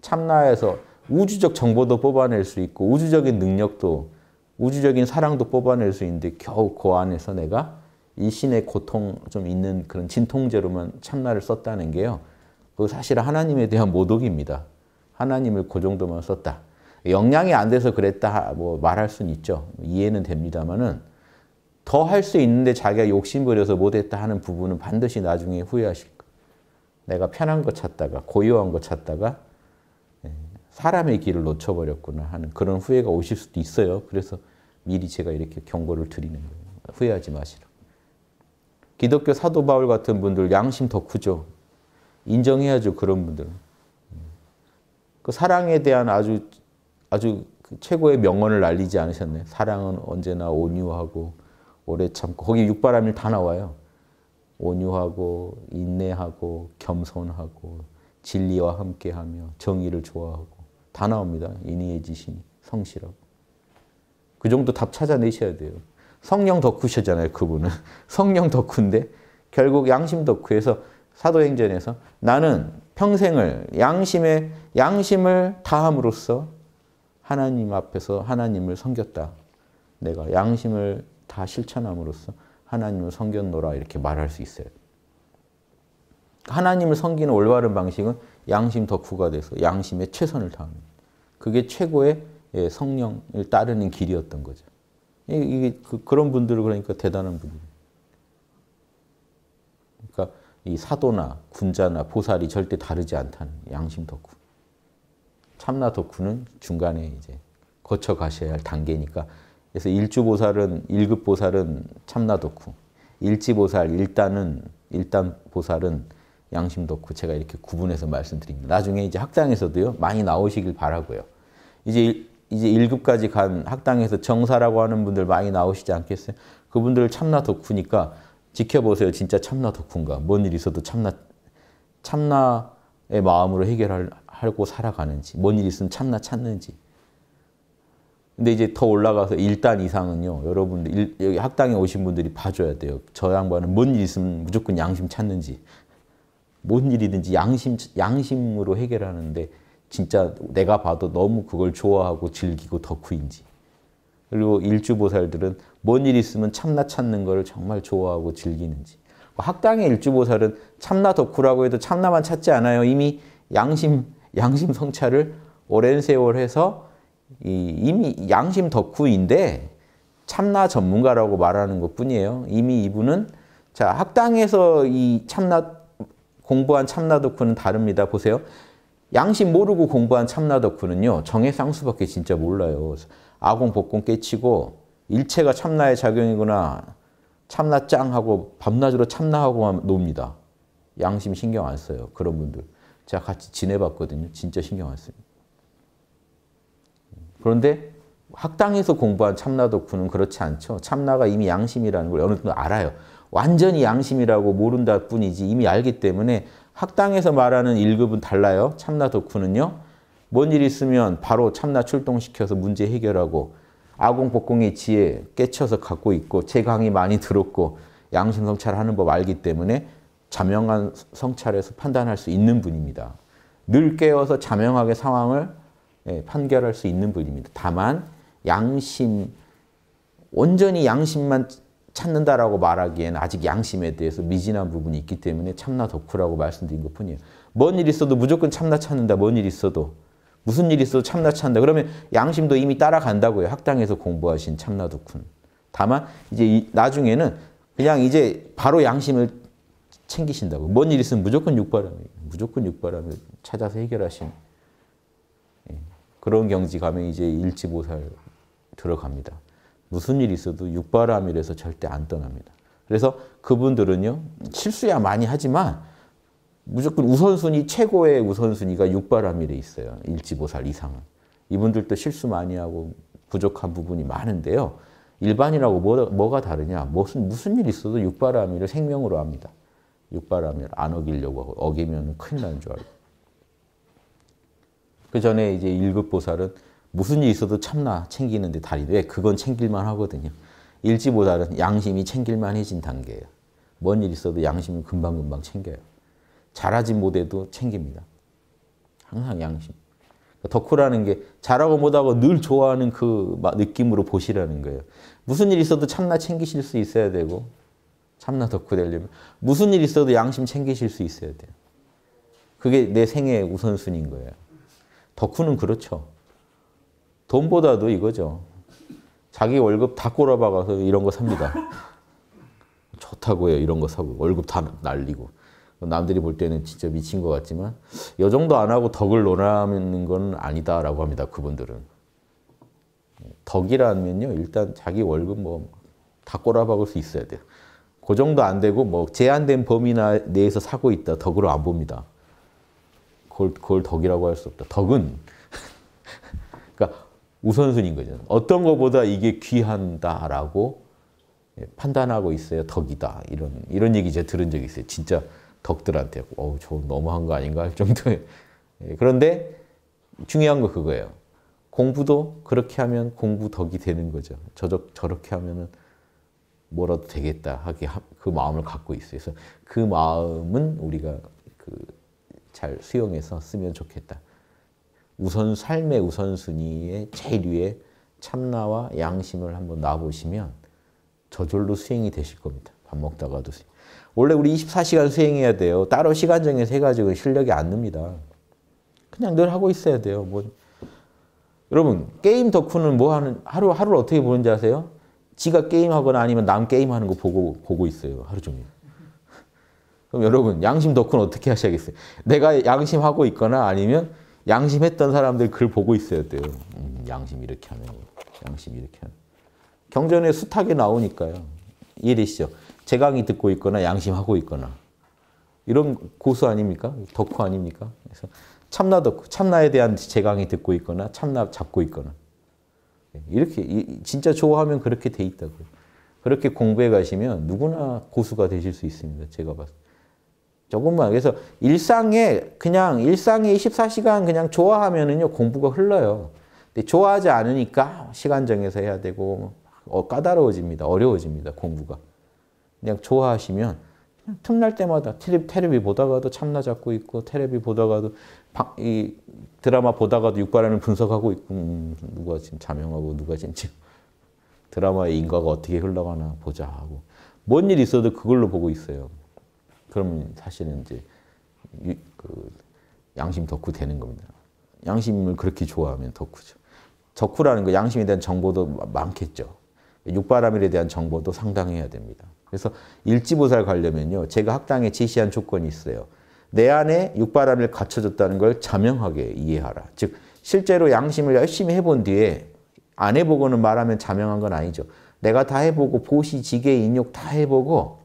참나에서 우주적 정보도 뽑아낼 수 있고 우주적인 능력도 우주적인 사랑도 뽑아낼 수 있는데 겨우 그 안에서 내가 이 신의 고통 좀 있는 그런 진통제로만 참나를 썼다는 게요. 그 사실 하나님에 대한 모독입니다. 하나님을 그 정도만 썼다. 역량이 안 돼서 그랬다 뭐 말할 수 있죠. 이해는 됩니다만은 더 할 수 있는데 자기가 욕심 부려서 못했다 하는 부분은 반드시 나중에 후회하실 거. 내가 편한 거 찾다가 고요한 거 찾다가 예, 사람의 길을 놓쳐버렸구나 하는 그런 후회가 오실 수도 있어요. 그래서 미리 제가 이렇게 경고를 드리는 거예요. 후회하지 마시라. 기독교 사도 바울 같은 분들 양심 더 크죠. 인정해야죠 그런 분들은. 그 사랑에 대한 아주 아주 그 최고의 명언을 날리지 않으셨네. 사랑은 언제나 온유하고 오래 참고 거기 육바람일 다 나와요. 온유하고 인내하고 겸손하고 진리와 함께하며 정의를 좋아하고 다 나옵니다. 인의의 지심이 성실하고 그 정도 답 찾아내셔야 돼요. 성령 덕후셨잖아요. 그분은 성령 덕후인데 결국 양심 덕후에서 사도행전에서 나는 평생을 양심에 양심을 다함으로써 하나님 앞에서 하나님을 섬겼다. 내가 양심을 다 실천함으로써 하나님을 섬겼노라 이렇게 말할 수 있어요. 그러니까 하나님을 섬기는 올바른 방식은 양심 덕후가 돼서 양심에 최선을 다하는 그게 최고의 예, 성령을 따르는 길이었던 거죠. 이게 그, 그런 분들을 그러니까 대단한 분들 이 사도나 군자나 보살이 절대 다르지 않다는 양심 덕후. 참나 덕후는 중간에 이제 거쳐 가셔야 할 단계니까 그래서 일주 보살은 일급 보살은 참나 덕후, 일지 보살 일단은 일단 보살은 양심 덕후 제가 이렇게 구분해서 말씀드립니다. 나중에 이제 학당에서도요 많이 나오시길 바라고요. 이제 이제 1급까지 간 학당에서 정사라고 하는 분들 많이 나오시지 않겠어요? 그분들 참나 덕후니까 지켜보세요. 진짜 참나 덕후인가. 뭔 일 있어도 참나, 참나의 마음으로 해결하고 살아가는지, 뭔 일 있으면 참나 찾는지. 근데 이제 더 올라가서 1단 이상은요. 여러분들, 일, 여기 학당에 오신 분들이 봐줘야 돼요. 저 양반은 뭔 일 있으면 무조건 양심 찾는지. 뭔 일이든지 양심, 양심으로 해결하는데 진짜 내가 봐도 너무 그걸 좋아하고 즐기고 덕후인지. 그리고 일주보살들은 뭔 일 있으면 참나 찾는 것을 정말 좋아하고 즐기는지. 그 학당의 일주보살은 참나 덕후라고 해도 참나만 찾지 않아요. 이미 양심, 양심 성찰을 오랜 세월 해서 이미 양심 덕후인데 참나 전문가라고 말하는 것 뿐이에요. 이미 이분은 자 학당에서 이 참나 공부한 참나 덕후는 다릅니다. 보세요. 양심 모르고 공부한 참나 덕후는요. 정해상수밖에 진짜 몰라요. 아공 복공 깨치고 일체가 참나의 작용이구나 참나 짱 하고 밤낮으로 참나하고 놉니다. 양심 신경 안 써요. 그런 분들. 제가 같이 지내봤거든요. 진짜 신경 안 써요. 그런데 학당에서 공부한 참나 덕후는 그렇지 않죠. 참나가 이미 양심이라는 걸 어느 정도 알아요. 완전히 양심이라고 모른다 뿐이지 이미 알기 때문에 학당에서 말하는 1급은 달라요. 참나 덕후는요. 뭔일 있으면 바로 참나 출동시켜서 문제 해결하고 아공복공의 지혜 깨쳐서 갖고 있고 제 강의 많이 들었고 양심 성찰하는 법 알기 때문에 자명한 성찰에서 판단할 수 있는 분입니다. 늘 깨어서 자명하게 상황을 예, 판결할 수 있는 분입니다. 다만 양심 온전히 양심만 찾는다라고 말하기엔 아직 양심에 대해서 미진한 부분이 있기 때문에 참나 덕후라고 말씀드린 것 뿐이에요. 뭔 일 있어도 무조건 참나 찾는다. 뭔 일 있어도. 무슨 일이 있어도 참나 찬다. 그러면 양심도 이미 따라간다고요. 학당에서 공부하신 참나 덕훈. 다만 이제 나중에는 그냥 이제 바로 양심을 챙기신다고. 뭔일 있으면 무조건 육바람이 무조건 육바람을 찾아서 해결하신 예, 그런 경지 가면 이제 일지보살 들어갑니다. 무슨 일 있어도 육바람이라서 절대 안 떠납니다. 그래서 그분들은요. 실수야 많이 하지만 무조건 우선순위 최고의 우선순위가 육바람이 돼 있어요. 일지보살 이상은. 이분들도 실수 많이 하고 부족한 부분이 많은데요. 일반이라고 뭐, 가 다르냐? 무슨 무슨 일 있어도 육바라미를 생명으로 합니다. 육바라미를 안 어기려고 하고 어기면 큰일 나는 줄 알고. 그 전에 이제 1급 보살은 무슨 일 있어도 참나 챙기는데 다리 왜 그건 챙길만 하거든요. 일지보살은 양심이 챙길만해진 단계예요. 뭔 일 있어도 양심은 금방금방 챙겨요. 잘하지 못해도 챙깁니다. 항상 양심. 덕후라는 게 잘하고 못하고 늘 좋아하는 그 느낌으로 보시라는 거예요. 무슨 일 있어도 참나 챙기실 수 있어야 되고 참나 덕후 되려면 무슨 일 있어도 양심 챙기실 수 있어야 돼요. 그게 내 생의 우선순위인 거예요. 덕후는 그렇죠. 돈보다도 이거죠. 자기 월급 다 꼬라박아서 이런 거 삽니다. 좋다고요. 이런 거 사고 월급 다 날리고. 남들이 볼 때는 진짜 미친 것 같지만 이 정도 안 하고 덕을 논하는 건 아니다라고 합니다. 그분들은. 덕이라면요. 일단 자기 월급 뭐 다 꼬라박을 수 있어야 돼요. 그 정도 안 되고 뭐 제한된 범위 내에서 사고 있다. 덕으로 안 봅니다. 그걸, 그걸 덕이라고 할 수 없다. 덕은 그러니까 우선순위인 거죠. 어떤 것보다 이게 귀한다라고 예, 판단하고 있어요. 덕이다. 이런 이런 얘기 제가 들은 적이 있어요. 진짜 덕들한테 어우 저 너무한 거 아닌가 할 정도의 예, 그런데 중요한 거 그거예요. 공부도 그렇게 하면 공부 덕이 되는 거죠. 저적 저렇게 하면은 뭐라도 되겠다 하게 그 마음을 갖고 있어요. 그래서 그 마음은 우리가 그 잘 수용해서 쓰면 좋겠다. 우선 삶의 우선순위의 제일 위에 참나와 양심을 한번 놔보시면 저절로 수행이 되실 겁니다. 밥 먹다가도 원래 우리 24시간 수행해야 돼요. 따로 시간 정해서 해가지고 실력이 안 늡니다. 그냥 늘 하고 있어야 돼요. 뭐 여러분 게임 덕후는 뭐 하는 하루 하루를 어떻게 보는지 아세요? 지가 게임하거나 아니면 남 게임하는 거 보고 보고 있어요. 하루 종일. 그럼 여러분 양심 덕후는 어떻게 하셔야겠어요? 내가 양심하고 있거나 아니면 양심했던 사람들 글 보고 있어야 돼요. 음, 양심 이렇게 하면 양심 이렇게 하면 경전에 숱하게 나오니까요. 이해되시죠? 제 강의 듣고 있거나 양심하고 있거나 이런 고수 아닙니까? 덕후 아닙니까? 그래서 참나 덕후, 참나에 대한 제 강의 듣고 있거나 참나 잡고 있거나 이렇게 진짜 좋아하면 그렇게 돼 있다고요. 그렇게 공부해 가시면 누구나 고수가 되실 수 있습니다. 제가 봤을 때. 조금만. 그래서 일상에 그냥 일상에 24시간 그냥 좋아하면은요 공부가 흘러요. 근데 좋아하지 않으니까 시간 정해서 해야 되고 어, 까다로워집니다. 어려워집니다. 공부가. 그냥 좋아하시면 그냥 틈날 때마다 테레비, 테레비 보다가도 참나 잡고 있고 테레비 보다가도 바, 이 드라마 보다가도 육바람을 분석하고 있고 음, 누가 지금 자명하고 누가 지금 드라마의 인과가 어떻게 흘러가나 보자 하고 뭔 일 있어도 그걸로 보고 있어요. 그럼 사실은 이제 유, 그 양심 덕후 되는 겁니다. 양심을 그렇게 좋아하면 덕후죠. 덕후라는 거 양심에 대한 정보도 많겠죠. 육바람일에 대한 정보도 상당해야 됩니다. 그래서 일지보살 가려면요. 제가 학당에 제시한 조건이 있어요. 내 안에 육바람을 갖춰줬다는 걸 자명하게 이해하라. 즉 실제로 양심을 열심히 해본 뒤에 안 해보고는 말하면 자명한 건 아니죠. 내가 다 해보고 보시, 지게, 인욕 다 해보고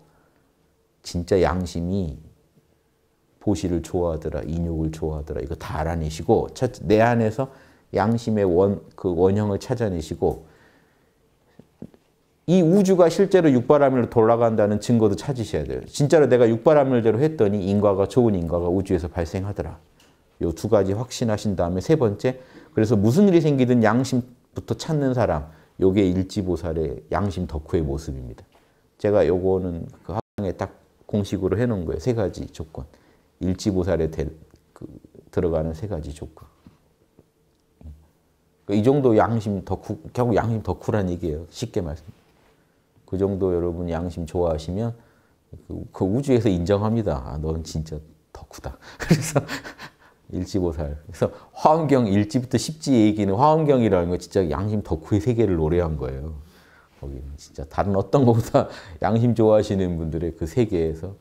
진짜 양심이 보시를 좋아하더라, 인욕을 좋아하더라 이거 다 알아내시고 내 안에서 양심의 원, 그 원형을 찾아내시고 이 우주가 실제로 육바라밀로 돌아간다는 증거도 찾으셔야 돼요. 진짜로 내가 육바라밀대로 했더니 인과가 좋은 인과가 우주에서 발생하더라. 요 두 가지 확신하신 다음에 세 번째 그래서 무슨 일이 생기든 양심부터 찾는 사람 요게 일지보살의 양심 덕후의 모습입니다. 제가 요거는 그 학당에 딱 공식으로 해놓은 거예요. 세 가지 조건. 일지보살에 대, 그, 들어가는 세 가지 조건. 음. 이 정도 양심 덕후, 결국 양심 덕후란 얘기예요. 쉽게 말씀 그 정도 여러분 양심 좋아하시면 그, 그 우주에서 인정합니다. 아, 넌 진짜 덕후다. 그래서 일지보살. 그래서 화엄경 1지부터 1지 얘기는 화엄경이라는 거 진짜 양심 덕후의 세계를 노래한 거예요. 거기는 진짜 다른 어떤 것보다 양심 좋아하시는 분들의 그 세계에서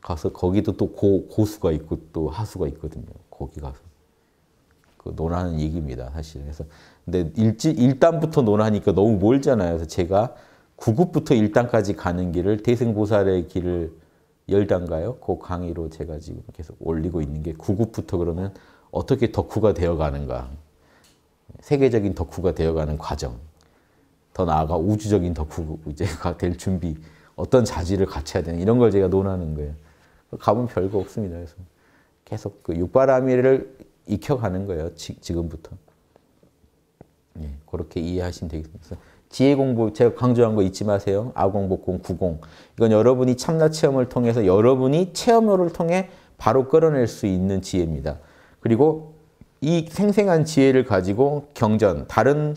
가서 거기도 또 고, 고수가 있고 또 하수가 있거든요. 거기 가서. 그 논하는 얘기입니다. 사실. 그래서 근데 일지, 일단부터 논하니까 너무 멀잖아요. 그래서 제가 구급부터 일단까지 가는 길을 대승보살의 길을 열단가요? 그 강의로 제가 지금 계속 올리고 있는 게 구급부터 그러면 어떻게 덕후가 되어가는가 세계적인 덕후가 되어가는 과정 더 나아가 우주적인 덕후가 될 준비 어떤 자질을 갖춰야 되는 이런 걸 제가 논하는 거예요. 감은 별거 없습니다. 그래서 계속 그 육바라밀을 익혀가는 거예요. 지, 금부터 예, 그렇게 이해하시면 되겠습니다. 지혜 공부 제가 강조한 거 잊지 마세요. 아공, 복공, 구공. 이건 여러분이 참나 체험을 통해서 여러분이 체험을 통해 바로 끌어낼 수 있는 지혜입니다. 그리고 이 생생한 지혜를 가지고 경전, 다른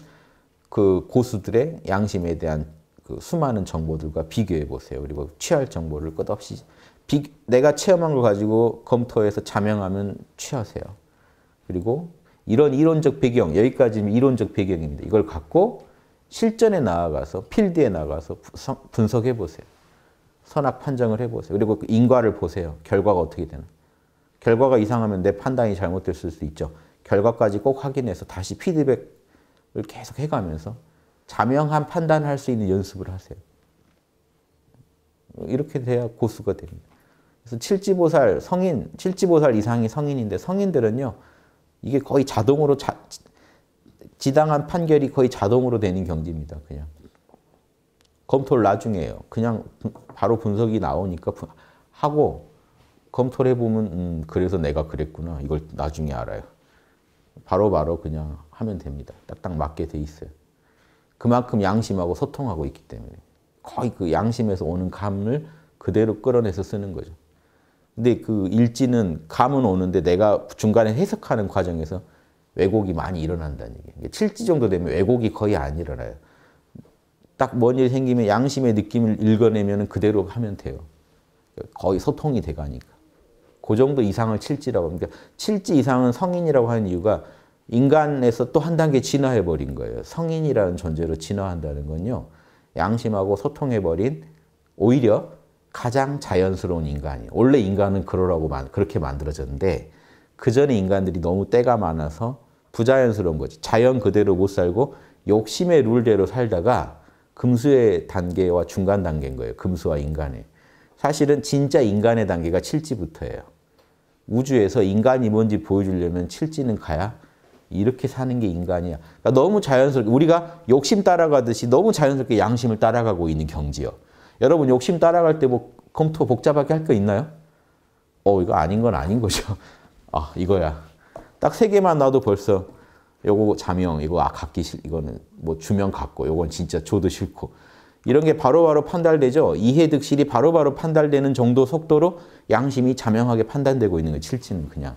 그 고수들의 양심에 대한 그 수많은 정보들과 비교해 보세요. 그리고 취할 정보를 끝없이 비, 내가 체험한 걸 가지고 검토해서 자명하면 취하세요. 그리고 이런 이론적 배경, 여기까지 이론적 배경입니다. 이걸 갖고 실전에 나아가서 필드에 나가서 분석해 보세요. 선악 판정을 해 보세요. 그리고 그 인과를 보세요. 결과가 어떻게 되나. 결과가 이상하면 내 판단이 잘못됐을 수 있죠. 결과까지 꼭 확인해서 다시 피드백을 계속 해가면서 자명한 판단할 수 있는 연습을 하세요. 뭐 이렇게 돼야 고수가 됩니다. 그래서 75살 성인, 75살 이상이 성인인데 성인들은요. 이게 거의 자동으로 자, 지당한 판결이 거의 자동으로 되는 경지입니다. 그냥. 검토를 나중에 해요. 그냥 바로 분석이 나오니까 하고 검토를 해보면 음, 그래서 내가 그랬구나. 이걸 나중에 알아요. 바로바로 바로 그냥 하면 됩니다. 딱딱 맞게 돼 있어요. 그만큼 양심하고 소통하고 있기 때문에 거의 그 양심에서 오는 감을 그대로 끌어내서 쓰는 거죠. 근데 그 일지는 감은 오는데 내가 중간에 해석하는 과정에서 왜곡이 많이 일어난다는 얘기예요. 7지 그러니까 정도 되면 왜곡이 거의 안 일어나요. 딱 뭔 일 생기면 양심의 느낌을 읽어내면 그대로 하면 돼요. 거의 소통이 돼가니까. 그 정도 이상을 7지라고 합니다. 7지 그러니까 이상은 성인이라고 하는 이유가 인간에서 또 한 단계 진화해버린 거예요. 성인이라는 존재로 진화한다는 건요. 양심하고 소통해버린 오히려 가장 자연스러운 인간이 원래 인간은 그러라고 그렇게 만들어졌는데 그 전에 인간들이 너무 때가 많아서 부자연스러운 거지. 자연 그대로 못 살고 욕심의 룰대로 살다가 금수의 단계와 중간 단계인 거예요. 금수와 인간의. 사실은 진짜 인간의 단계가 칠지부터예요. 우주에서 인간이 뭔지 보여주려면 칠지는 가야 이렇게 사는 게 인간이야. 그러니까 너무 자연스럽게 우리가 욕심 따라가듯이 너무 자연스럽게 양심을 따라가고 있는 경지요. 여러분 욕심 따라갈 때 뭐 검토 복잡하게 할 거 있나요? 어 이거 아닌 건 아닌 거죠. 아 이거야. 딱세 개만 놔도 벌써 요거 자명, 이거 아 갖기 싫, 이거는 뭐주명 갖고, 요건 진짜 줘도 싫고. 이런 게 바로바로 판단되죠. 이해득실이 바로바로 판단되는 정도 속도로 양심이 자명하게 판단되고 있는 거예요. 칠치는 그냥.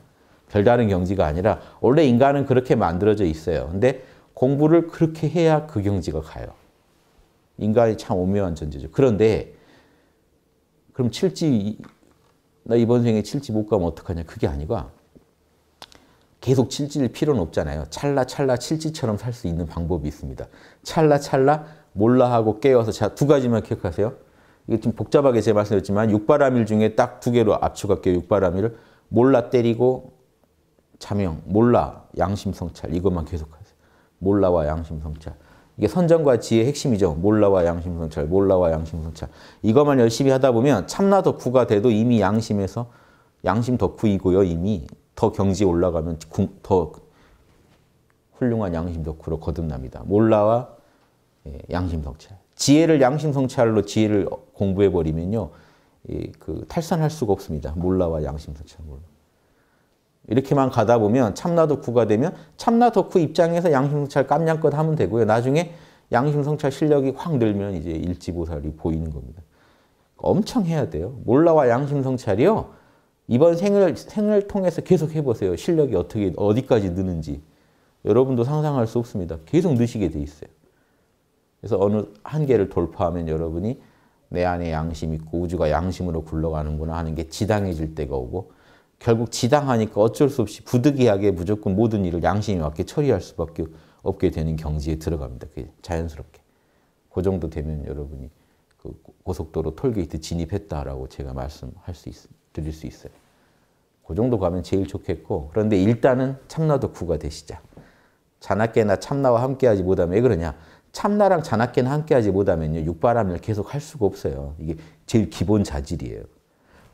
별다른 경지가 아니라 원래 인간은 그렇게 만들어져 있어요. 근데 공부를 그렇게 해야 그 경지가 가요. 인간이 참 오묘한 존재죠. 그런데 그럼 칠지, 나 이번 생에 칠지 못 가면 어떡하냐. 그게 아니고 계속 칠질 필요는 없잖아요. 찰나찰나 칠지처럼 살 수 있는 방법이 있습니다. 찰나찰나 몰라 하고 깨워서 자, 두 가지만 기억하세요. 이게 좀 복잡하게 제가 말씀드렸지만 육바라밀 중에 딱 두 개로 압축할게요. 육바라밀을 몰라 때리고 자명, 몰라, 양심성찰 이것만 계속하세요. 몰라와 양심성찰. 이게 선정과 지혜의 핵심이죠. 몰라와 양심성찰, 몰라와 양심성찰. 이것만 열심히 하다 보면 참나 덕후가 돼도 이미 양심에서 양심 덕후이고요. 이미 더 경지에 올라가면 더 훌륭한 양심 덕후로 거듭납니다. 몰라와 예, 양심 성찰. 지혜를 양심 성찰로 지혜를 공부해 버리면요, 그 탈산할 수가 없습니다. 몰라와 양심 성찰 몰 이렇게만 가다 보면 참나 덕후가 되면 참나 덕후 입장에서 양심 성찰 깜냥껏 하면 되고요. 나중에 양심 성찰 실력이 확 늘면 이제 일지보살이 보이는 겁니다. 엄청 해야 돼요. 몰라와 양심 성찰이요. 이번 생을, 생을 통해서 계속 해보세요. 실력이 어떻게, 어디까지 느는지. 여러분도 상상할 수 없습니다. 계속 느시게 돼 있어요. 그래서 어느 한계를 돌파하면 여러분이 내 안에 양심 있고 우주가 양심으로 굴러가는구나 하는 게 지당해질 때가 오고 결국 지당하니까 어쩔 수 없이 부득이하게 무조건 모든 일을 양심에 맞게 처리할 수밖에 없게 되는 경지에 들어갑니다. 그게 자연스럽게. 그 정도 되면 여러분이 그 고속도로 톨게이트 진입했다라고 제가 말씀할 수 있습니다. 드릴 수 있어요. 그 정도 가면 제일 좋겠고 그런데 일단은 참나도 구가 되시자. 자나깨나 참나와 함께하지 못하면 왜 그러냐. 참나랑 자나깨나 함께하지 못하면요. 육바람을 계속 할 수가 없어요. 이게 제일 기본 자질이에요.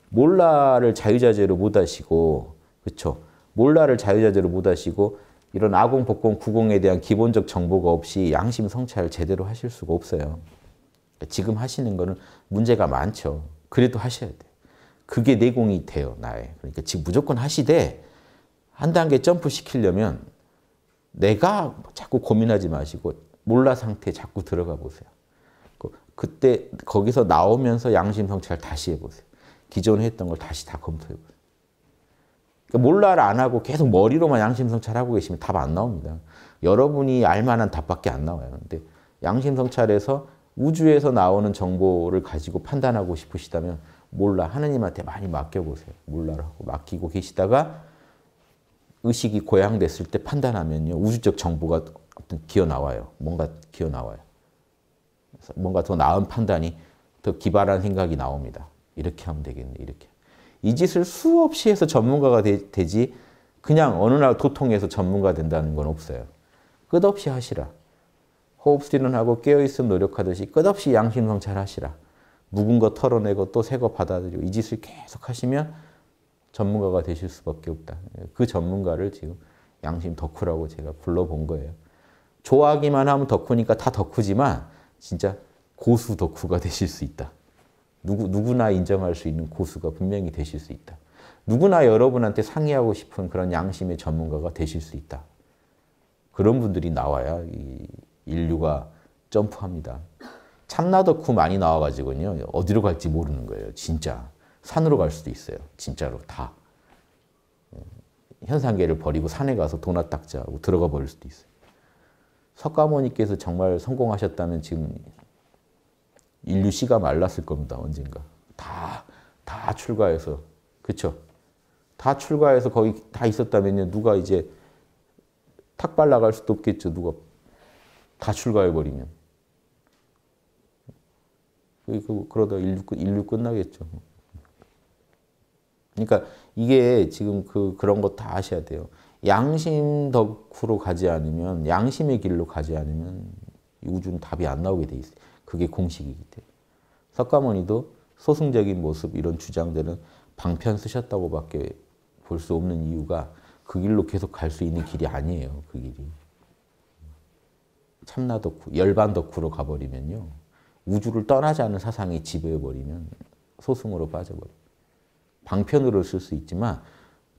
몰라를 자유자재로 못 하시고 그렇죠. 몰라를 자유자재로 못 하시고 이런 아공, 복공, 구공에 대한 기본적 정보가 없이 양심 성찰을 제대로 하실 수가 없어요. 그러니까 지금 하시는 거는 문제가 많죠. 그래도 하셔야 돼요. 그게 내공이 돼요, 나의. 그러니까 지금 무조건 하시되 한 단계 점프 시키려면 내가 자꾸 고민하지 마시고 몰라 상태에 자꾸 들어가 보세요. 그, 그때 거기서 나오면서 양심 성찰 다시 해보세요. 기존에 했던 걸 다시 다 검토해 보세요. 그러니까 몰라를 안 하고 계속 머리로만 양심 성찰하고 계시면 답 안 나옵니다. 여러분이 알만한 답밖에 안 나와요. 근데 양심 성찰에서 우주에서 나오는 정보를 가지고 판단하고 싶으시다면 몰라 하느님한테 많이 맡겨보세요. 몰라라고 맡기고 계시다가 의식이 고양됐을 때 판단하면요. 우주적 정보가 어떤 기어 나와요. 뭔가 기어 나와요. 그래서 뭔가 더 나은 판단이 더 기발한 생각이 나옵니다. 이렇게 하면 되겠네. 이렇게. 이 짓을 수없이 해서 전문가가 되, 지 그냥 어느 날 도통해서 전문가 된다는 건 없어요. 끝없이 하시라. 호흡수련하고 깨어있음 노력하듯이 끝없이 양심성찰 하시라. 묵은 거 털어내고 또 새 거 받아들이고 이 짓을 계속 하시면 전문가가 되실 수밖에 없다. 그 전문가를 지금 양심 덕후라고 제가 불러본 거예요. 좋아하기만 하면 덕후니까 다 덕후지만 진짜 고수 덕후가 되실 수 있다. 누구, 누구나 인정할 수 있는 고수가 분명히 되실 수 있다. 누구나 여러분한테 상의하고 싶은 그런 양심의 전문가가 되실 수 있다. 그런 분들이 나와야 인류가 점프합니다. 참나덕후 많이 나와가지고요. 어디로 갈지 모르는 거예요. 진짜. 산으로 갈 수도 있어요. 진짜로 다. 예. 현상계를 버리고 산에 가서 도나 닦자고 들어가 버릴 수도 있어요. 석가모니께서 정말 성공하셨다면 지금 인류 씨가 말랐을 겁니다. 언젠가. 다, 다 출가해서. 그쵸? 다 출가해서 거기 다 있었다면요. 누가 이제 탁발 나갈 수도 없겠죠. 누가 다 출가해버리면. 그, 그러다 인류, 인류 끝나겠죠. 그러니까 이게 지금 그, 그런 것 다 아셔야 돼요. 양심 덕후로 가지 않으면, 양심의 길로 가지 않으면 우주는 답이 안 나오게 돼 있어요. 그게 공식이기 때문에. 석가모니도 소승적인 모습, 이런 주장들은 방편 쓰셨다고 밖에 볼 수 없는 이유가 그 길로 계속 갈 수 있는 길이 아니에요. 그 길이. 참나 덕후, 열반 덕후로 가버리면요. 우주를 떠나지 않은 사상이 지배해버리면 소승으로 빠져버려요. 방편으로 쓸 수 있지만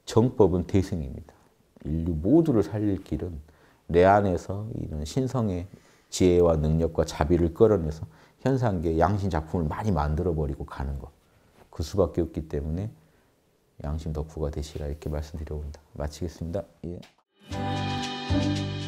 정법은 대승입니다. 인류 모두를 살릴 길은 내 안에서 이런 신성의 지혜와 능력과 자비를 끌어내서 현상계 양심 작품을 많이 만들어버리고 가는 것. 그 수밖에 없기 때문에 양심 덕후가 되시라 이렇게 말씀드려본다. 마치겠습니다. 예.